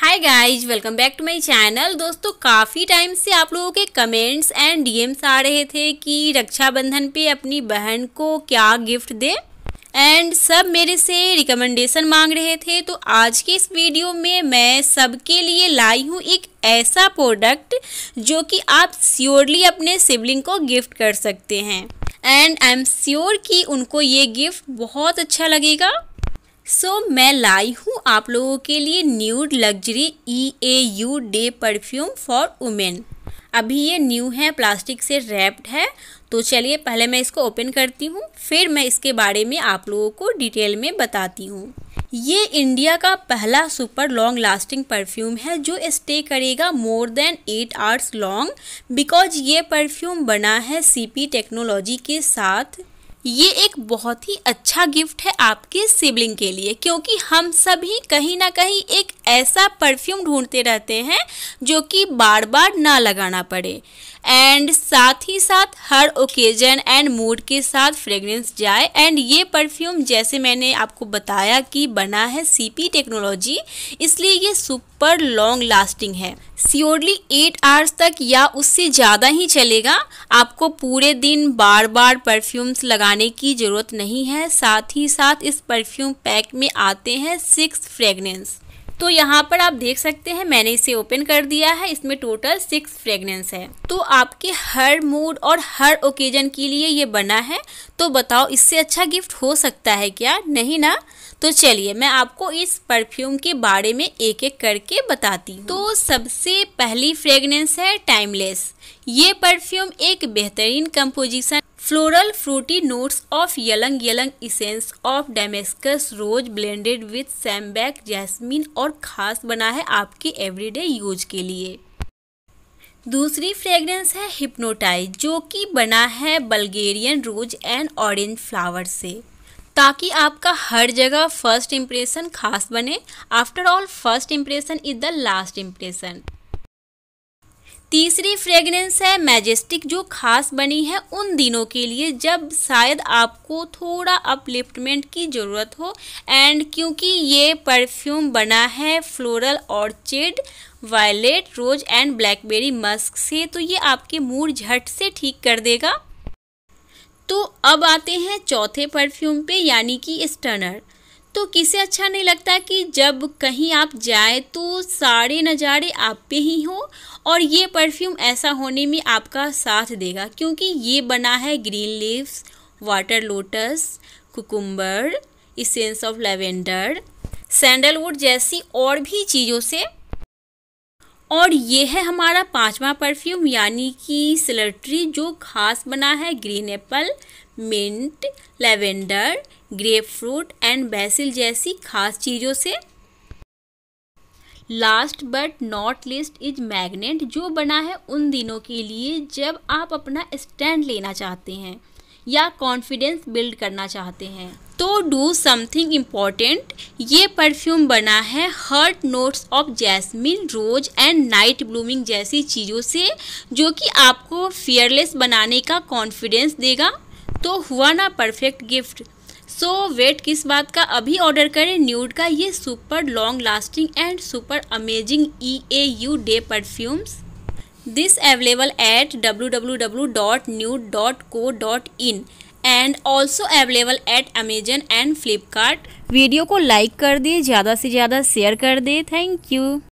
hi guys welcome back to my channel दोस्तों काफ़ी time से आप लोगों के कमेंट्स एंड डीएम्स आ रहे थे कि रक्षाबंधन पे अपनी बहन को क्या गिफ्ट दें एंड सब मेरे से रिकमेंडेशन मांग रहे थे तो आज के इस वीडियो में मैं सबके लिए लाई हूँ एक ऐसा प्रोडक्ट जो कि आप स्योरली अपने सिबलिंग को गिफ्ट कर सकते हैं एंड आई एम श्योर कि उनको ये गिफ्ट बहुत अच्छा लगेगा सो so, मैं लाई हूँ आप लोगों के लिए Nude luxury E A U de perfume for women अभी ये न्यू है प्लास्टिक से रैप्ड है तो चलिए पहले मैं इसको ओपन करती हूँ फिर मैं इसके बारे में आप लोगों को डिटेल में बताती हूँ ये इंडिया का पहला सुपर लॉन्ग लास्टिंग परफ्यूम है जो स्टे करेगा more than eight hours long because ये परफ्यूम बना है सीपी टेक्नोलॉजी के साथ ये एक बहुत ही अच्छा गिफ्ट है आपके सिबलिंग के लिए क्योंकि हम सभी कहीं ना कहीं एक ऐसा परफ्यूम ढूंढते रहते हैं जो कि बार बार ना लगाना पड़े एंड साथ ही साथ हर ओकेजन एंड मूड के साथ फ्रेग्रेंस जाए एंड ये परफ्यूम जैसे मैंने आपको बताया कि बना है सीपी टेक्नोलॉजी इसलिए ये सुपर लॉन्ग लास्टिंग है सियोरली एट आवर्स तक या उससे ज़्यादा ही चलेगा आपको पूरे दिन बार बार परफ्यूम्स लगाने की ज़रूरत नहीं है साथ ही साथ इस परफ्यूम पैक में आते हैं सिक्स फ्रेगनेंस तो यहाँ पर आप देख सकते हैं मैंने इसे ओपन कर दिया है इसमें टोटल सिक्स फ्रेगनेंस है तो आपके हर मूड और हर ओकेजन के लिए ये बना है तो बताओ इससे अच्छा गिफ्ट हो सकता है क्या नहीं ना तो चलिए मैं आपको इस परफ्यूम के बारे में एक एक करके बताती हूँ तो सबसे पहली फ्रेगनेंस है टाइमलेस ये परफ्यूम एक बेहतरीन composition floral fruity notes of ylang ylang essence of Damascus rose blended with sambac jasmine और खास बना है आपके एवरीडे यूज के लिए दूसरी फ्रेगरेंस है हिप्नोटाइज जो कि बना है Bulgarian rose and orange flower से ताकि आपका हर जगह फर्स्ट इम्प्रेशन खास बने after all first impression is the last impression तीसरी फ्रेगरेंस है मैजेस्टिक जो खास बनी है उन दिनों के लिए जब शायद आपको थोड़ा अपलिफ्टमेंट की ज़रूरत हो एंड क्योंकि ये परफ्यूम बना है floral orchid violet rose and blackberry musk से तो ये आपके मूड झट से ठीक कर देगा तो अब आते हैं चौथे परफ्यूम पे यानी कि स्टनर तो किसे अच्छा नहीं लगता कि जब कहीं आप जाए तो सारे नज़ारे आप पे ही हो और ये परफ्यूम ऐसा होने में आपका साथ देगा क्योंकि ये बना है green leaves water lotus cucumber essence of lavender sandalwood जैसी और भी चीज़ों से और ये है हमारा पांचवा परफ्यूम यानी कि सिलेट्री जो खास बना है green apple mint lavender grapefruit and basil जैसी खास चीज़ों से last but not least is Magnet जो बना है उन दिनों के लिए जब आप अपना स्टैंड लेना चाहते हैं या कॉन्फिडेंस बिल्ड करना चाहते हैं तो डू समथिंग इम्पॉर्टेंट ये परफ्यूम बना है heart notes of jasmine rose and night blooming जैसी चीज़ों से जो कि आपको फियरलेस बनाने का कॉन्फिडेंस देगा तो हुआ ना perfect gift so so, wait किस बात का अभी ऑर्डर करें न्यूड का ये super long lasting and super amazing E A U de perfumes this available at W W W dot Nude dot co dot in and also available at Amazon and Flipkart video को like कर दें ज़्यादा से ज़्यादा share कर दें thank you